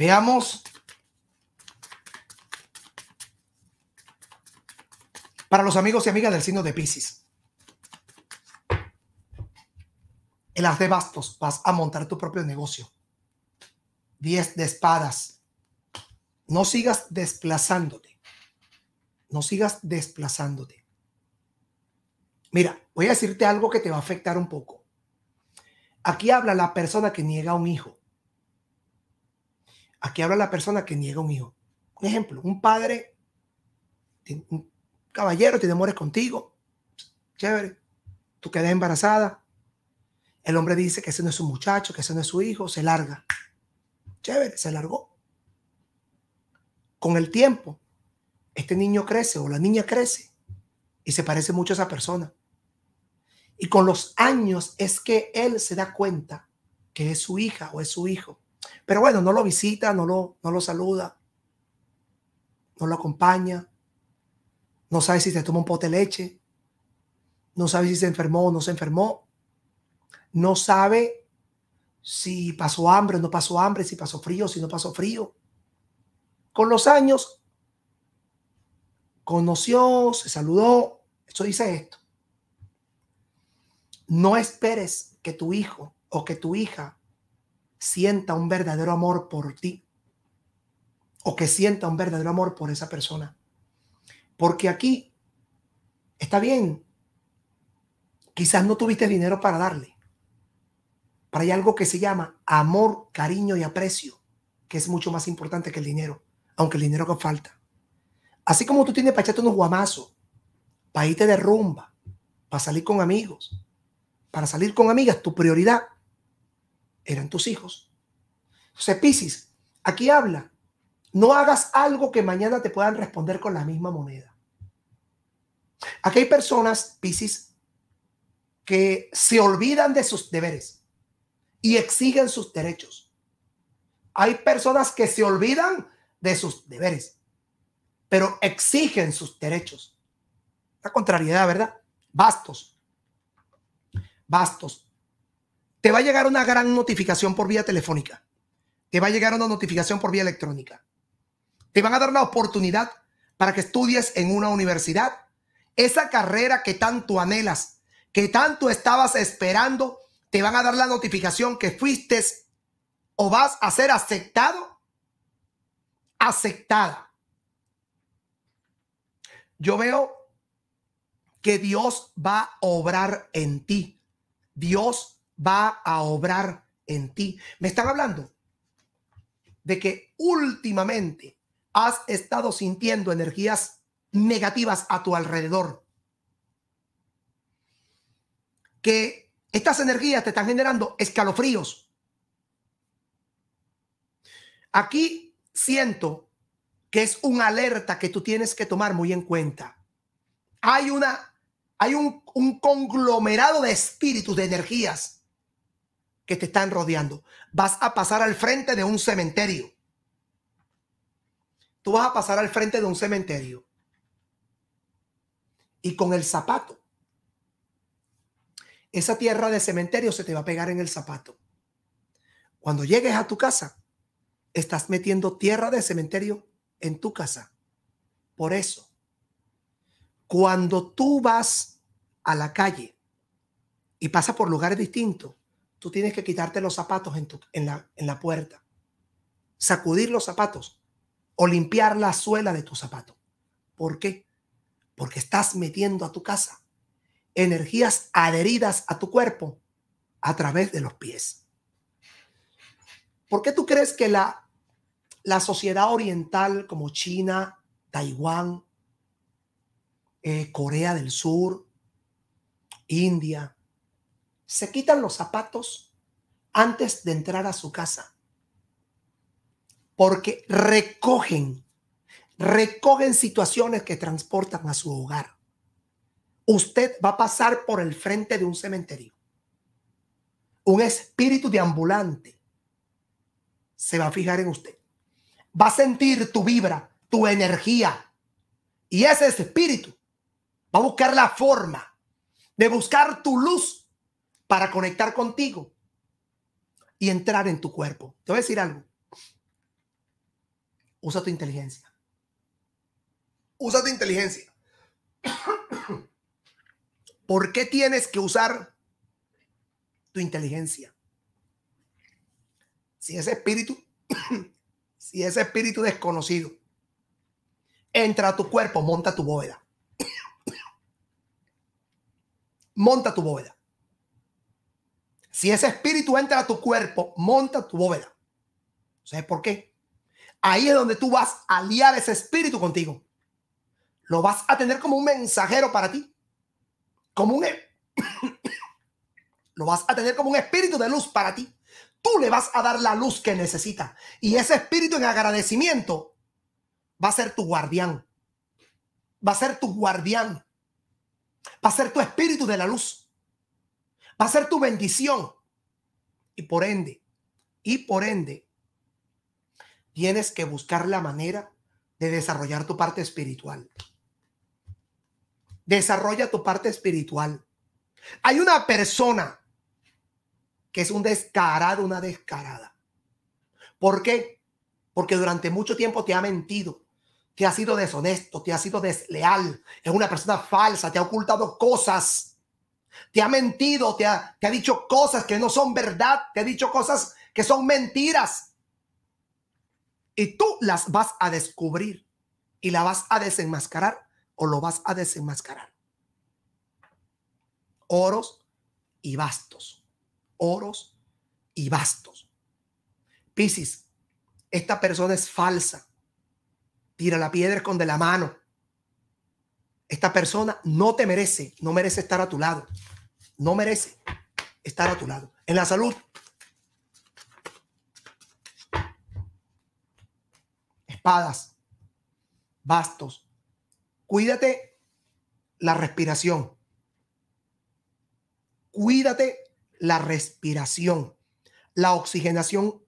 Veamos. Para los amigos y amigas del signo de Pisces. El las de bastos, vas a montar tu propio negocio. Diez de espadas. No sigas desplazándote. No sigas desplazándote. Mira, voy a decirte algo que te va a afectar un poco. Aquí habla la persona que niega a un hijo. Aquí habla la persona que niega un hijo. Un ejemplo, un padre, un caballero tiene amores contigo, chévere, tú quedas embarazada, el hombre dice que ese no es su muchacho, que ese no es su hijo, se larga. Chévere, se largó. Con el tiempo, este niño crece o la niña crece y se parece mucho a esa persona. Y con los años es que él se da cuenta que es su hija o es su hijo. Pero bueno, no lo visita, no lo, no lo saluda, no lo acompaña, no sabe si se toma un pote de leche, no sabe si se enfermó o no se enfermó, no sabe si pasó hambre o no pasó hambre, si pasó frío o si no pasó frío. Con los años, conoció, se saludó. Eso dice esto. No esperes que tu hijo o que tu hija sienta un verdadero amor por ti o que sienta un verdadero amor por esa persona. Porque aquí está bien, quizás no tuviste dinero para darle, pero hay algo que se llama amor, cariño y aprecio, que es mucho más importante que el dinero, aunque el dinero que falta. Así como tú tienes para echarte unos guamazos, para irte de rumba, para salir con amigos, para salir con amigas, tu prioridad eran tus hijos. Entonces, Piscis, aquí habla, no hagas algo que mañana te puedan responder con la misma moneda. Aquí hay personas, Piscis, que se olvidan de sus deberes y exigen sus derechos. Hay personas que se olvidan de sus deberes, pero exigen sus derechos. La contrariedad, ¿verdad? Bastos. Bastos te va a llegar una gran notificación por vía telefónica. Te va a llegar una notificación por vía electrónica. Te van a dar la oportunidad para que estudies en una universidad esa carrera que tanto anhelas, que tanto estabas esperando. Te van a dar la notificación que fuiste o vas a ser aceptado, aceptada. Yo veo que Dios va a obrar en ti. Dios va a obrar en ti. Me están hablando de que últimamente has estado sintiendo energías negativas a tu alrededor. Que estas energías te están generando escalofríos. Aquí siento que es una alerta que tú tienes que tomar muy en cuenta. Hay una, hay un, un conglomerado de espíritus, de energías que te están rodeando. Vas a pasar al frente de un cementerio. Tú vas a pasar al frente de un cementerio. Y con el zapato. Esa tierra de cementerio se te va a pegar en el zapato. Cuando llegues a tu casa, estás metiendo tierra de cementerio en tu casa. Por eso, cuando tú vas a la calle y pasa por lugares distintos, tú tienes que quitarte los zapatos en, la, en la puerta, sacudir los zapatos o limpiar la suela de tu zapato. ¿Por qué? Porque estás metiendo a tu casa energías adheridas a tu cuerpo a través de los pies. ¿Por qué tú crees que la, la sociedad oriental como China, Taiwán, eh, Corea del Sur, India, se quitan los zapatos antes de entrar a su casa. Porque recogen, recogen situaciones que transportan a su hogar. Usted va a pasar por el frente de un cementerio. Un espíritu de ambulante se va a fijar en usted. Va a sentir tu vibra, tu energía. Y ese espíritu va a buscar la forma de buscar tu luz para conectar contigo y entrar en tu cuerpo. Te voy a decir algo. Usa tu inteligencia. Usa tu inteligencia. ¿Por qué tienes que usar tu inteligencia? Si ese espíritu, si ese espíritu desconocido entra a tu cuerpo, monta tu bóveda. Monta tu bóveda. Si ese espíritu entra a tu cuerpo, monta tu bóveda. ¿Sabes por qué? Ahí es donde tú vas a liar ese espíritu contigo. Lo vas a tener como un mensajero para ti. Como un e-, lo vas a tener como un espíritu de luz para ti. Tú le vas a dar la luz que necesita. Y ese espíritu en agradecimiento va a ser tu guardián. Va a ser tu guardián. Va a ser tu espíritu de la luz va a ser tu bendición. Y por ende, y por ende, tienes que buscar la manera de desarrollar tu parte espiritual. Desarrolla tu parte espiritual. Hay una persona que es un descarado, una descarada. ¿Por qué? Porque durante mucho tiempo te ha mentido, te ha sido deshonesto, te ha sido desleal, es una persona falsa, te ha ocultado cosas te ha mentido, te ha, dicho cosas que no son verdad, te ha dicho cosas que son mentiras. Y tú las vas a descubrir y la vas a desenmascarar o lo vas a desenmascarar. Oros y bastos. Oros y bastos. Piscis, esta persona es falsa. Tira la piedra con de la mano. Esta persona no te merece, no merece estar a tu lado, no merece estar a tu lado. En la salud, espadas, bastos, cuídate la respiración, cuídate la respiración, la oxigenación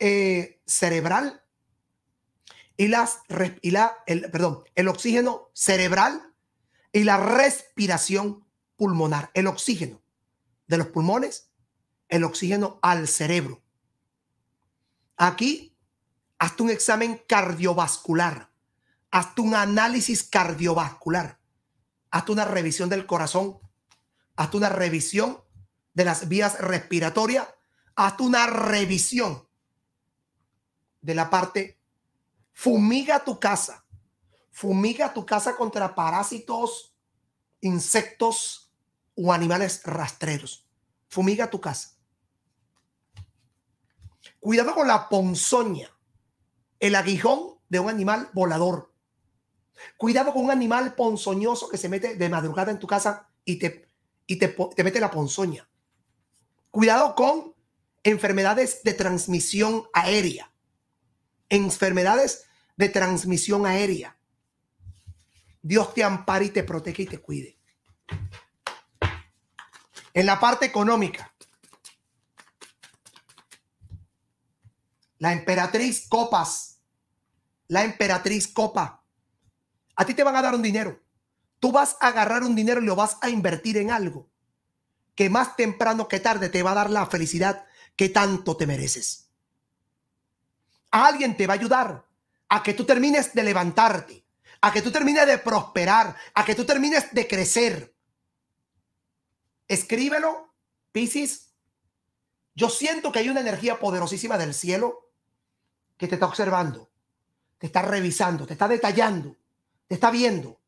eh, cerebral y, las, y el, perdón, el oxígeno cerebral y la respiración pulmonar, el oxígeno de los pulmones, el oxígeno al cerebro. Aquí, hazte un examen cardiovascular, hazte un análisis cardiovascular, hazte una revisión del corazón, hazte una revisión de las vías respiratorias, hazte una revisión de la parte, fumiga tu casa, Fumiga tu casa contra parásitos, insectos o animales rastreros. Fumiga tu casa. Cuidado con la ponzoña, el aguijón de un animal volador. Cuidado con un animal ponzoñoso que se mete de madrugada en tu casa y te, y te, te mete la ponzoña. Cuidado con enfermedades de transmisión aérea. Enfermedades de transmisión aérea. Dios te ampare y te protege y te cuide. En la parte económica, la emperatriz copas, la emperatriz copa, a ti te van a dar un dinero. Tú vas a agarrar un dinero y lo vas a invertir en algo que más temprano que tarde te va a dar la felicidad que tanto te mereces. A alguien te va a ayudar a que tú termines de levantarte a que tú termines de prosperar, a que tú termines de crecer. Escríbelo, Piscis. Yo siento que hay una energía poderosísima del cielo que te está observando, te está revisando, te está detallando, te está viendo.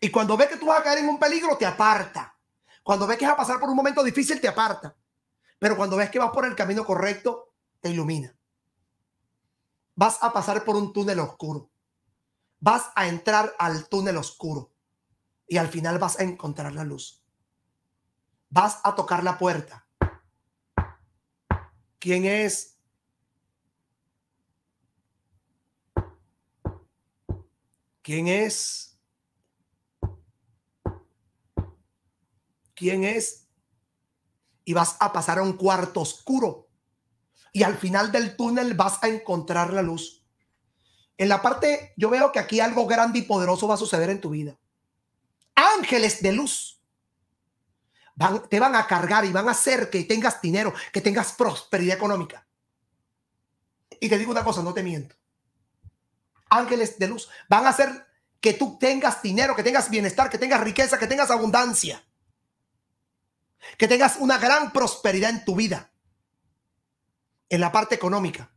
Y cuando ve que tú vas a caer en un peligro, te aparta. Cuando ves que vas a pasar por un momento difícil, te aparta. Pero cuando ves que vas por el camino correcto, te ilumina. Vas a pasar por un túnel oscuro vas a entrar al túnel oscuro y al final vas a encontrar la luz. Vas a tocar la puerta. ¿Quién es? ¿Quién es? ¿Quién es? Y vas a pasar a un cuarto oscuro. Y al final del túnel vas a encontrar la luz. En la parte, yo veo que aquí algo grande y poderoso va a suceder en tu vida. Ángeles de luz. te van a cargar y van a hacer que tengas dinero, que tengas prosperidad económica. Y te digo una cosa, no te miento. Ángeles de luz van a hacer que tú tengas dinero, que tengas bienestar, que tengas riqueza, que tengas abundancia. Que tengas una gran prosperidad en tu vida. En la parte económica.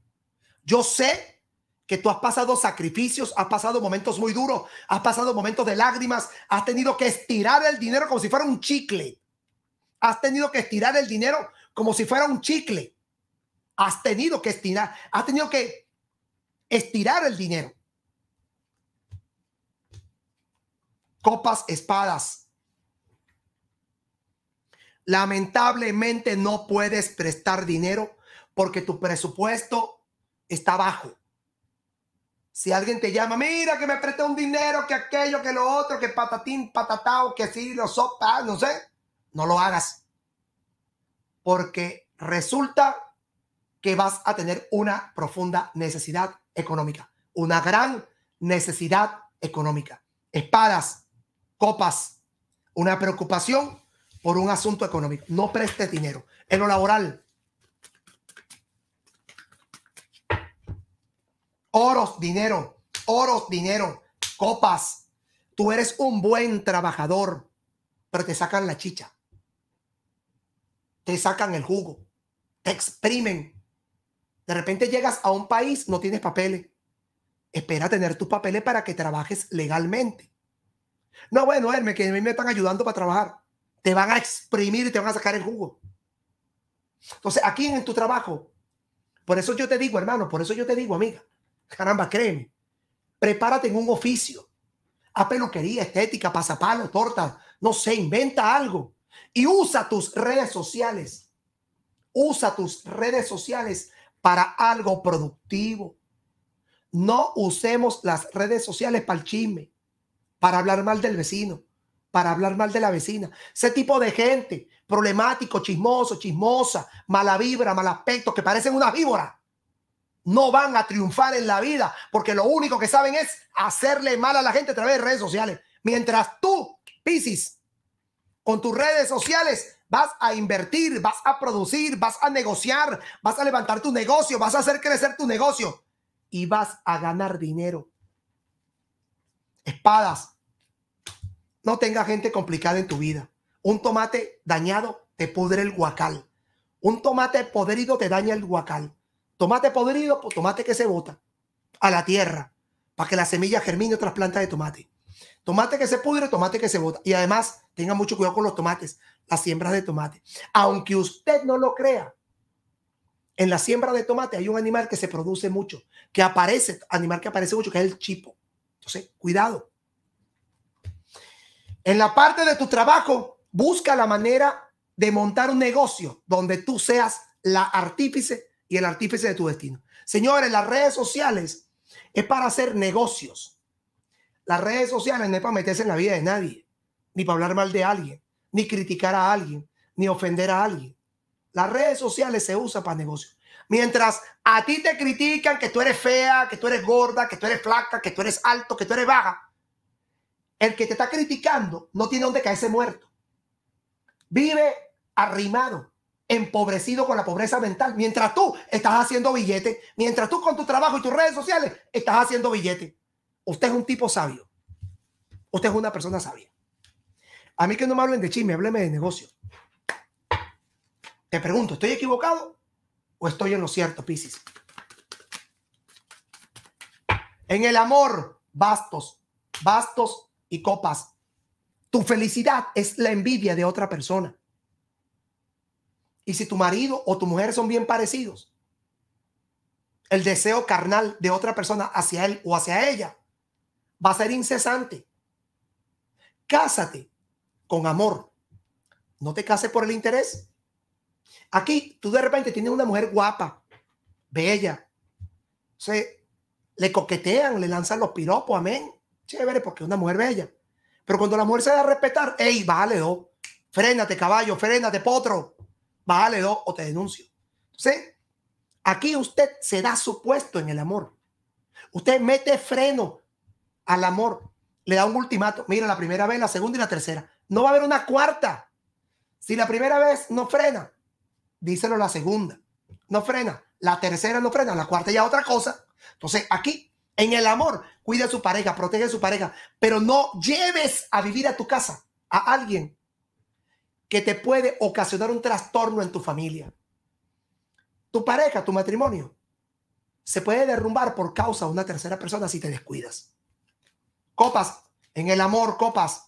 Yo sé que tú has pasado sacrificios, has pasado momentos muy duros, has pasado momentos de lágrimas, has tenido que estirar el dinero como si fuera un chicle. Has tenido que estirar el dinero como si fuera un chicle. Has tenido que estirar, has tenido que estirar el dinero. Copas, espadas. Lamentablemente no puedes prestar dinero porque tu presupuesto está bajo. Si alguien te llama, mira que me presta un dinero, que aquello, que lo otro, que patatín, patatao, que sí, lo sopa, no sé, no lo hagas. Porque resulta que vas a tener una profunda necesidad económica, una gran necesidad económica. Espadas, copas, una preocupación por un asunto económico. No prestes dinero. En lo laboral, oros, dinero, oros, dinero, copas. Tú eres un buen trabajador, pero te sacan la chicha. Te sacan el jugo, te exprimen. De repente llegas a un país, no tienes papeles. Espera tener tus papeles para que trabajes legalmente. No, bueno, Hermes, que a mí me están ayudando para trabajar. Te van a exprimir y te van a sacar el jugo. Entonces, aquí en tu trabajo, por eso yo te digo, hermano, por eso yo te digo, amiga, Caramba, créeme. Prepárate en un oficio. A peluquería, estética, pasapalo, torta. No sé, inventa algo. Y usa tus redes sociales. Usa tus redes sociales para algo productivo. No usemos las redes sociales para el chisme, para hablar mal del vecino, para hablar mal de la vecina. Ese tipo de gente problemático, chismoso, chismosa, mala vibra, mal aspecto, que parecen una víbora no van a triunfar en la vida porque lo único que saben es hacerle mal a la gente a través de redes sociales. Mientras tú, Piscis, con tus redes sociales vas a invertir, vas a producir, vas a negociar, vas a levantar tu negocio, vas a hacer crecer tu negocio y vas a ganar dinero. Espadas. No tenga gente complicada en tu vida. Un tomate dañado te pudre el guacal. Un tomate podrido te daña el guacal. Tomate podrido, pues, tomate que se bota a la tierra para que la semilla germine otras plantas de tomate. Tomate que se pudre, tomate que se bota. Y además, tenga mucho cuidado con los tomates, las siembras de tomate. Aunque usted no lo crea, en la siembra de tomate hay un animal que se produce mucho, que aparece, animal que aparece mucho, que es el chipo. Entonces, cuidado. En la parte de tu trabajo, busca la manera de montar un negocio donde tú seas la artífice y el artífice de tu destino. Señores, las redes sociales es para hacer negocios. Las redes sociales no es para meterse en la vida de nadie, ni para hablar mal de alguien, ni criticar a alguien, ni ofender a alguien. Las redes sociales se usan para negocios. Mientras a ti te critican que tú eres fea, que tú eres gorda, que tú eres flaca, que tú eres alto, que tú eres baja, el que te está criticando no tiene dónde caerse muerto. Vive arrimado, empobrecido con la pobreza mental. Mientras tú estás haciendo billetes mientras tú con tu trabajo y tus redes sociales estás haciendo billetes Usted es un tipo sabio. Usted es una persona sabia. A mí que no me hablen de chisme, hábleme de negocio. Te pregunto, ¿estoy equivocado o estoy en lo cierto, Piscis? En el amor, bastos, bastos y copas. Tu felicidad es la envidia de otra persona y si tu marido o tu mujer son bien parecidos. El deseo carnal de otra persona hacia él o hacia ella va a ser incesante. Cásate con amor. No te cases por el interés. Aquí tú de repente tienes una mujer guapa, bella. Se, le coquetean, le lanzan los piropos, amén. Chévere, porque es una mujer bella. Pero cuando la mujer se da a respetar, ¡ey, vale, oh! Frénate, caballo, frénate, potro bájale dos o te denuncio. Entonces, aquí usted se da su puesto en el amor. Usted mete freno al amor, le da un ultimato. Mira, la primera vez, la segunda y la tercera. No va a haber una cuarta. Si la primera vez no frena, díselo la segunda. No frena. La tercera no frena. La cuarta ya otra cosa. Entonces, aquí, en el amor, cuida a su pareja, protege a su pareja, pero no lleves a vivir a tu casa a alguien que te puede ocasionar un trastorno en tu familia. Tu pareja, tu matrimonio, se puede derrumbar por causa de una tercera persona si te descuidas. Copas, en el amor, copas.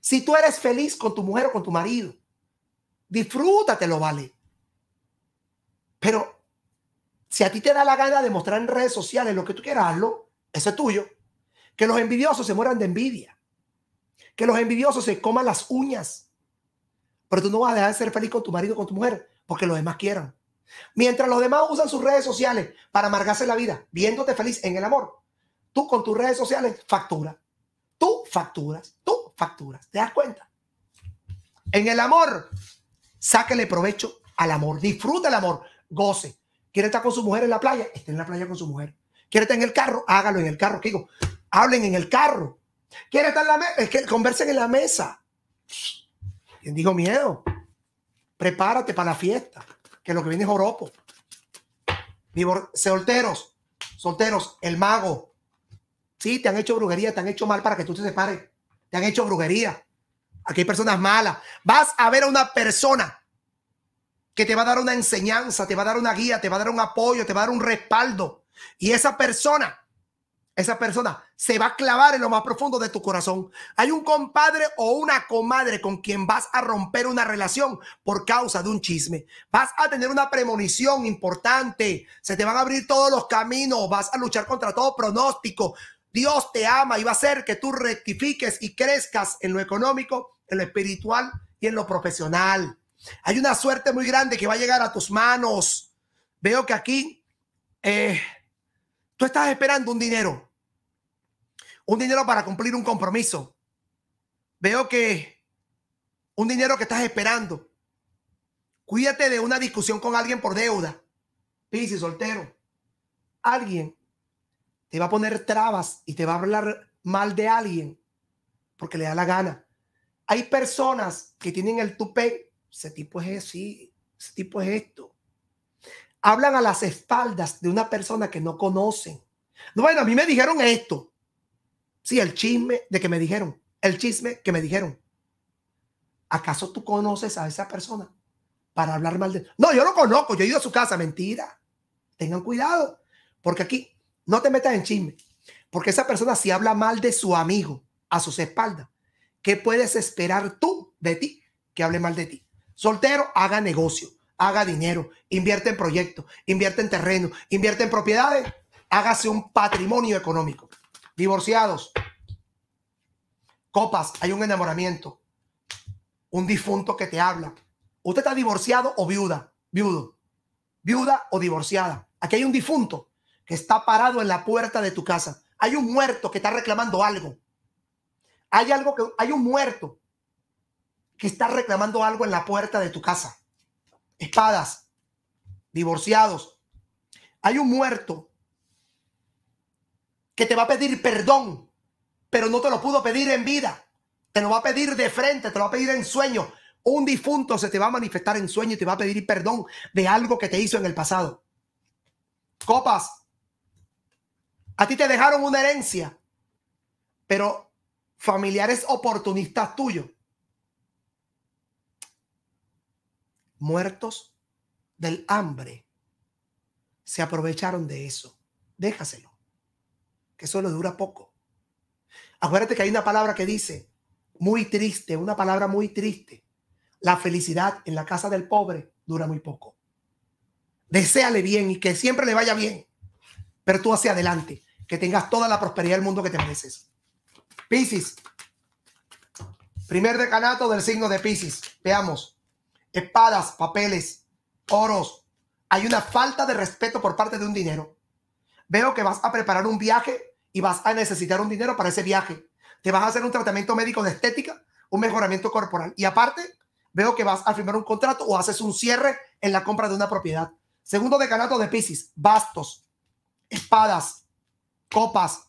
Si tú eres feliz con tu mujer o con tu marido, lo vale. Pero si a ti te da la gana de mostrar en redes sociales lo que tú quieras, hazlo, eso es tuyo. Que los envidiosos se mueran de envidia. Que los envidiosos se coman las uñas. Pero tú no vas a dejar de ser feliz con tu marido, con tu mujer, porque los demás quieran. Mientras los demás usan sus redes sociales para amargarse la vida, viéndote feliz en el amor, tú con tus redes sociales facturas, Tú facturas, tú facturas. ¿Te das cuenta? En el amor, sáquele provecho al amor. Disfruta el amor, goce. ¿Quiere estar con su mujer en la playa? Esté en la playa con su mujer. ¿Quiere estar en el carro? Hágalo en el carro. ¿Qué digo? Hablen en el carro. ¿Quiere estar en la mesa? Es que conversen en la mesa. ¿Quién dijo miedo? Prepárate para la fiesta, que lo que viene es oropo. Solteros, solteros, el mago. Sí, te han hecho brujería, te han hecho mal para que tú te separes. Te han hecho brujería. Aquí hay personas malas. Vas a ver a una persona que te va a dar una enseñanza, te va a dar una guía, te va a dar un apoyo, te va a dar un respaldo. Y esa persona esa persona se va a clavar en lo más profundo de tu corazón. Hay un compadre o una comadre con quien vas a romper una relación por causa de un chisme. Vas a tener una premonición importante. Se te van a abrir todos los caminos. Vas a luchar contra todo pronóstico. Dios te ama y va a hacer que tú rectifiques y crezcas en lo económico, en lo espiritual y en lo profesional. Hay una suerte muy grande que va a llegar a tus manos. Veo que aquí... Eh, Tú estás esperando un dinero, un dinero para cumplir un compromiso. Veo que un dinero que estás esperando. Cuídate de una discusión con alguien por deuda. Piscis, soltero. Alguien te va a poner trabas y te va a hablar mal de alguien porque le da la gana. Hay personas que tienen el tupé. Ese tipo es así, ese tipo es esto hablan a las espaldas de una persona que no conocen. Bueno, a mí me dijeron esto. Sí, el chisme de que me dijeron, el chisme que me dijeron. ¿Acaso tú conoces a esa persona para hablar mal de... No, yo lo conozco, yo he ido a su casa, mentira. Tengan cuidado, porque aquí no te metas en chisme, porque esa persona si habla mal de su amigo a sus espaldas, ¿qué puedes esperar tú de ti que hable mal de ti? Soltero, haga negocio haga dinero, invierte en proyectos, invierte en terreno, invierte en propiedades, hágase un patrimonio económico. Divorciados, copas, hay un enamoramiento, un difunto que te habla. Usted está divorciado o viuda, viudo, viuda o divorciada. Aquí hay un difunto que está parado en la puerta de tu casa. Hay un muerto que está reclamando algo. Hay algo que hay un muerto que está reclamando algo en la puerta de tu casa espadas, divorciados. Hay un muerto que te va a pedir perdón, pero no te lo pudo pedir en vida. Te lo va a pedir de frente, te lo va a pedir en sueño. Un difunto se te va a manifestar en sueño y te va a pedir perdón de algo que te hizo en el pasado. Copas, a ti te dejaron una herencia, pero familiares oportunistas tuyos muertos del hambre, se aprovecharon de eso. Déjaselo, que solo dura poco. Acuérdate que hay una palabra que dice, muy triste, una palabra muy triste. La felicidad en la casa del pobre dura muy poco. Deseale bien y que siempre le vaya bien. Pero tú hacia adelante, que tengas toda la prosperidad del mundo que te mereces. Piscis, primer decanato del signo de Piscis. Veamos espadas, papeles, oros. Hay una falta de respeto por parte de un dinero. Veo que vas a preparar un viaje y vas a necesitar un dinero para ese viaje. Te vas a hacer un tratamiento médico de estética, un mejoramiento corporal. Y aparte, veo que vas a firmar un contrato o haces un cierre en la compra de una propiedad. Segundo decanato de Pisces, bastos, espadas, copas.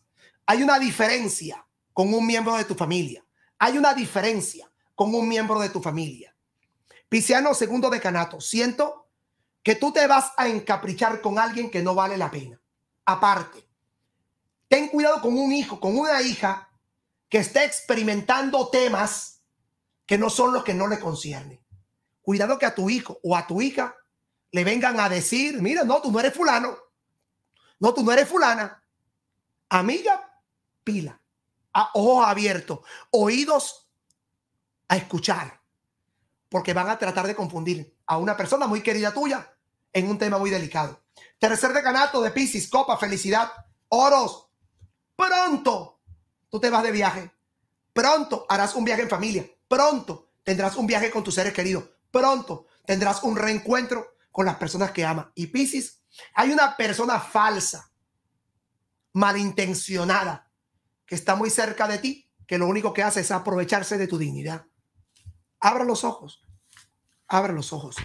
Hay una diferencia con un miembro de tu familia. Hay una diferencia con un miembro de tu familia. Pisiano segundo decanato. Siento que tú te vas a encaprichar con alguien que no vale la pena. Aparte, ten cuidado con un hijo, con una hija que esté experimentando temas que no son los que no le concierne. Cuidado que a tu hijo o a tu hija le vengan a decir, mira, no, tú no eres fulano. No, tú no eres fulana. Amiga, pila. A ojos abiertos, oídos a escuchar porque van a tratar de confundir a una persona muy querida tuya en un tema muy delicado. Tercer decanato de Pisces, Copa, felicidad, oros. Pronto tú te vas de viaje. Pronto harás un viaje en familia. Pronto tendrás un viaje con tus seres queridos. Pronto tendrás un reencuentro con las personas que amas. Y Piscis hay una persona falsa, malintencionada, que está muy cerca de ti, que lo único que hace es aprovecharse de tu dignidad. Abra los ojos. Abra los ojos.